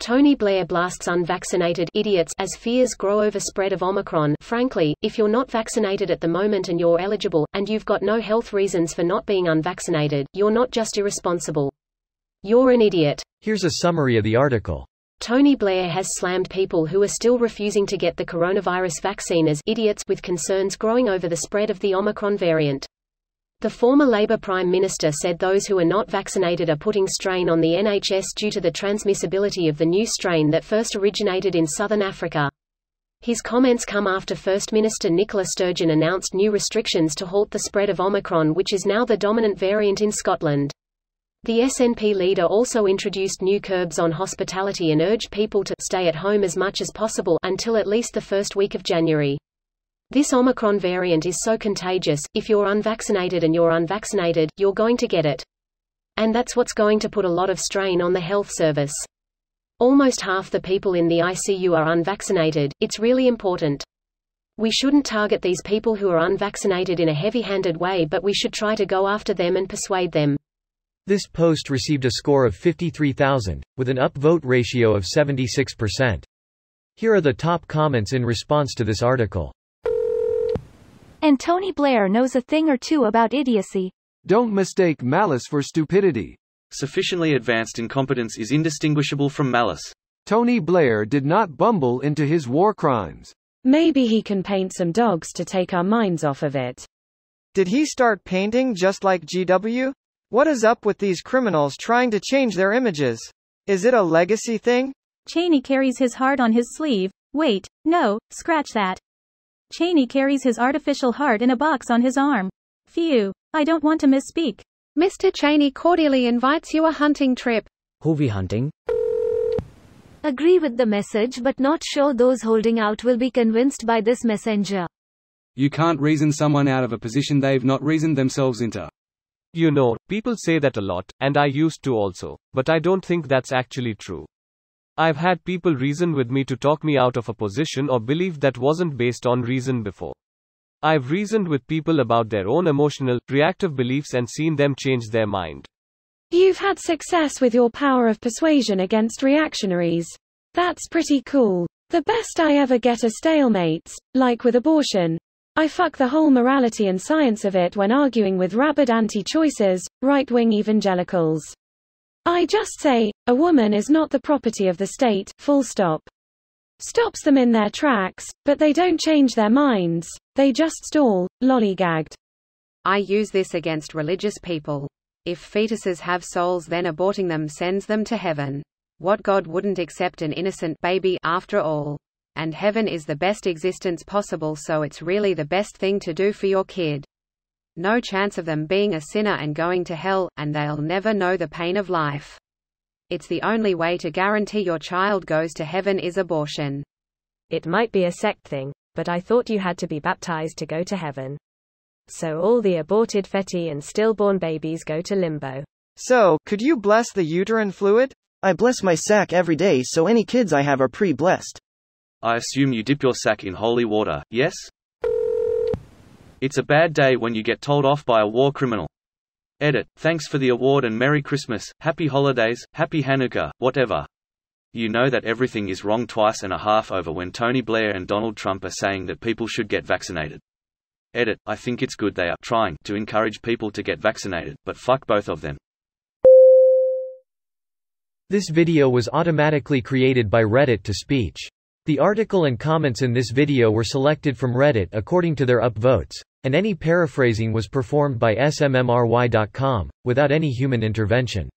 Tony Blair blasts unvaccinated idiots as fears grow over spread of Omicron. Frankly, if you're not vaccinated at the moment and you're eligible, and you've got no health reasons for not being unvaccinated, you're not just irresponsible. You're an idiot. Here's a summary of the article. Tony Blair has slammed people who are still refusing to get the coronavirus vaccine as idiots with concerns growing over the spread of the Omicron variant. The former Labour Prime Minister said those who are not vaccinated are putting strain on the NHS due to the transmissibility of the new strain that first originated in southern Africa. His comments come after First Minister Nicola Sturgeon announced new restrictions to halt the spread of Omicron which is now the dominant variant in Scotland. The SNP leader also introduced new curbs on hospitality and urged people to stay at home as much as possible until at least the first week of January. This Omicron variant is so contagious, if you're unvaccinated and you're unvaccinated, you're going to get it. And that's what's going to put a lot of strain on the health service. Almost half the people in the ICU are unvaccinated, it's really important. We shouldn't target these people who are unvaccinated in a heavy-handed way but we should try to go after them and persuade them. This post received a score of 53,000, with an upvote ratio of 76%. Here are the top comments in response to this article. And Tony Blair knows a thing or two about idiocy. Don't mistake malice for stupidity. Sufficiently advanced incompetence is indistinguishable from malice. Tony Blair did not bumble into his war crimes. Maybe he can paint some dogs to take our minds off of it. Did he start painting just like GW? What is up with these criminals trying to change their images? Is it a legacy thing? Cheney carries his heart on his sleeve. Wait, no, scratch that. Cheney carries his artificial heart in a box on his arm. Phew. I don't want to misspeak. Mr. Cheney cordially invites you a hunting trip. Who we hunting? Agree with the message but not sure those holding out will be convinced by this messenger. You can't reason someone out of a position they've not reasoned themselves into. You know, people say that a lot, and I used to also, but I don't think that's actually true. I've had people reason with me to talk me out of a position or belief that wasn't based on reason before. I've reasoned with people about their own emotional, reactive beliefs and seen them change their mind. You've had success with your power of persuasion against reactionaries. That's pretty cool. The best I ever get are stalemates, like with abortion. I fuck the whole morality and science of it when arguing with rabid anti choicers, right wing evangelicals. I just say, a woman is not the property of the state, full stop. Stops them in their tracks, but they don't change their minds, they just stall, lollygagged. I use this against religious people. If fetuses have souls then aborting them sends them to heaven. What God wouldn't accept an innocent baby after all. And heaven is the best existence possible so it's really the best thing to do for your kid no chance of them being a sinner and going to hell, and they'll never know the pain of life. It's the only way to guarantee your child goes to heaven is abortion. It might be a sect thing, but I thought you had to be baptized to go to heaven. So all the aborted feti and stillborn babies go to limbo. So, could you bless the uterine fluid? I bless my sack every day so any kids I have are pre blessed. I assume you dip your sack in holy water, yes? It's a bad day when you get told off by a war criminal. Edit, thanks for the award and Merry Christmas, Happy Holidays, Happy Hanukkah, whatever. You know that everything is wrong twice and a half over when Tony Blair and Donald Trump are saying that people should get vaccinated. Edit, I think it's good they are trying to encourage people to get vaccinated, but fuck both of them. This video was automatically created by Reddit to speech. The article and comments in this video were selected from Reddit according to their upvotes and any paraphrasing was performed by SMMRY.com, without any human intervention.